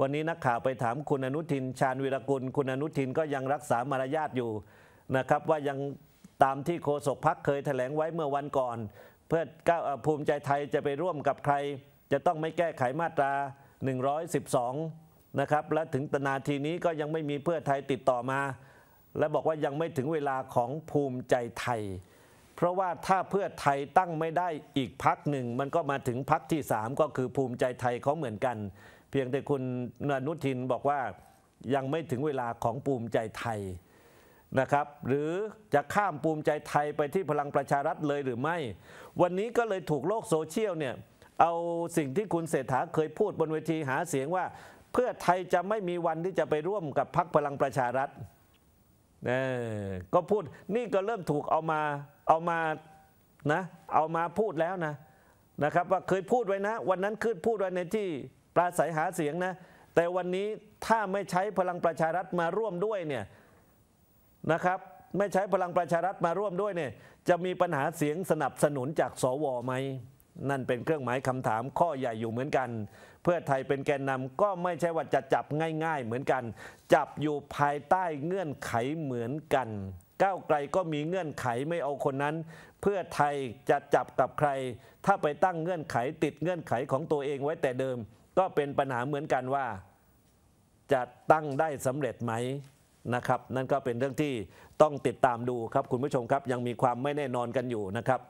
วันนี้นักข่าวไปถามคุณอนุทิน ชาญวิรกุล คุณอนุทินก็ยังรักษามารยาทอยู่นะครับว่ายังตามที่โฆษกพักเคยแถลงไว้เมื่อวันก่อน เพื่อก้าภูมิใจไทยจะไปร่วมกับใครจะต้องไม่แก้ไขมาตรา 112นะครับและถึงตนาทีนี้ก็ยังไม่มีเพื่อไทยติดต่อมา และบอกว่ายังไม่ถึงเวลาของภูมิใจไทย เพราะว่าถ้าเพื่อไทยตั้งไม่ได้อีกพักหนึ่งมันก็มาถึงพักที่ 3 ก็คือภูมิใจไทยเขาเหมือนกันพียงแต่คุณอนุทินบอกว่ายังไม่ถึงเวลาของภูมิใจไทยนะครับ หรือจะข้ามภูมิใจไทยไปที่พลังประชารัฐเลยหรือไม่ วันนี้ก็เลยถูกโลกโซเชียลเนี่ยเอาสิ่งที่คุณเศรษฐาเคยพูดบนเวทีหาเสียงว่า เพื่อไทยจะไม่มีวันที่จะไปร่วมกับพักพลังประชารัฐก็พูดนี่ก็เริ่มถูกเอามาเอามานะเอามาพูดแล้วนะนะครับว่าเคยพูดไว้นะ วันนั้นคือพูดไว้ในที่ปราศัยหาเสียงนะ แต่วันนี้ถ้าไม่ใช้พลังประชารัฐมาร่วมด้วยเนี่ยนะครับ ไม่ใช้พลังประชารัฐมาร่วมด้วยเนี่ย จะมีปัญหาเสียงสนับสนุนจากสวไหม นั่นเป็นเครื่องหมายคำถามข้อใหญ่อยู่เหมือนกัน เพื่อไทยเป็นแกนนำก็ไม่ใช่ว่าจะจับง่ายๆ เหมือนกัน จับอยู่ภายใต้เงื่อนไขเหมือนกัน ก้าวไกลก็มีเงื่อนไขไม่เอาคนนั้น เพื่อไทยจะจับกับใคร ถ้าไปตั้งเงื่อนไขติดเงื่อนไขของตัวเองไว้แต่เดิมก็เป็นปัญหาเหมือนกันว่าจะตั้งได้สำเร็จไหมนะครับ นั่นก็เป็นเรื่องที่ต้องติดตามดูครับ คุณผู้ชมครับยังมีความไม่แน่นอนกันอยู่นะครับ